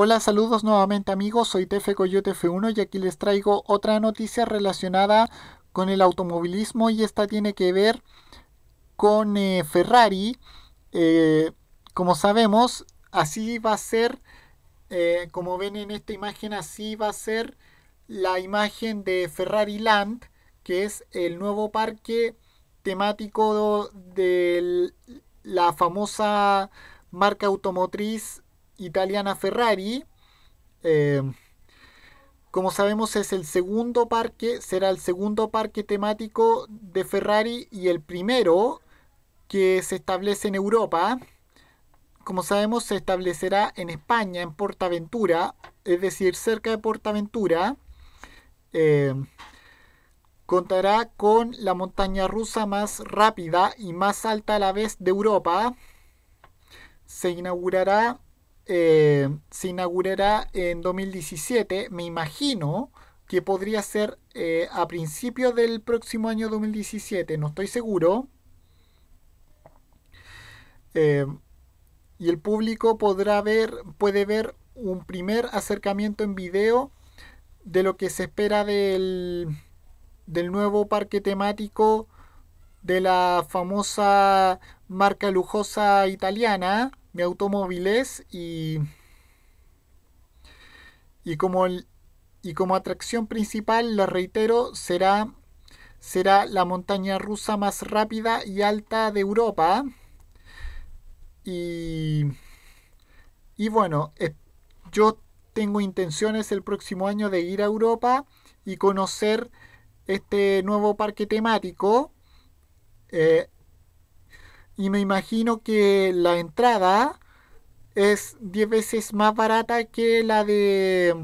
Hola, saludos nuevamente amigos, soy Tefe Coyote F1 y aquí les traigo otra noticia relacionada con el automovilismo y esta tiene que ver con eh, Ferrari. Eh, como sabemos, así va a ser, eh, como ven en esta imagen, así va a ser la imagen de Ferrari Land, que es el nuevo parque temático de la famosa marca automotriz italiana Ferrari. Eh, como sabemos es el segundo parque, será el segundo parque temático de Ferrari y el primero que se establece en Europa. Como sabemos se establecerá en España, en Portaventura, es decir, cerca de Portaventura. Eh, contará con la montaña rusa más rápida y más alta a la vez de Europa. Se inaugurará eh, se inaugurará en 2017. Me imagino que podría ser eh, a principios del próximo año 2017, no estoy seguro. Eh, y el público podrá ver, puede ver un primer acercamiento en video de lo que se espera del, del nuevo parque temático de la famosa marca lujosa italiana automóviles y, y, como y como atracción principal, lo reitero, será, será la montaña rusa más rápida y alta de Europa. Y, y bueno, yo tengo intenciones el próximo año de ir a Europa y conocer este nuevo parque temático. Eh, y me imagino que la entrada es 10 veces más barata que la de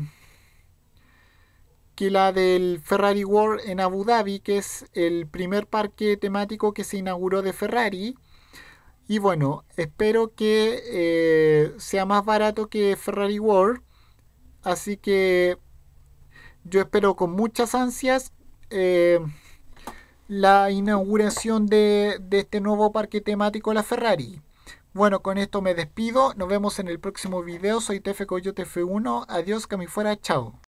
que la del Ferrari World en Abu Dhabi, que es el primer parque temático que se inauguró de Ferrari. Y bueno, espero que eh, sea más barato que Ferrari World. Así que yo espero con muchas ansias eh, la inauguración de, este nuevo parque temático La Ferrari. Bueno, con esto me despido. Nos vemos en el próximo video. Soy Tefe Coyote F1. Adiós, que fuera. Chao.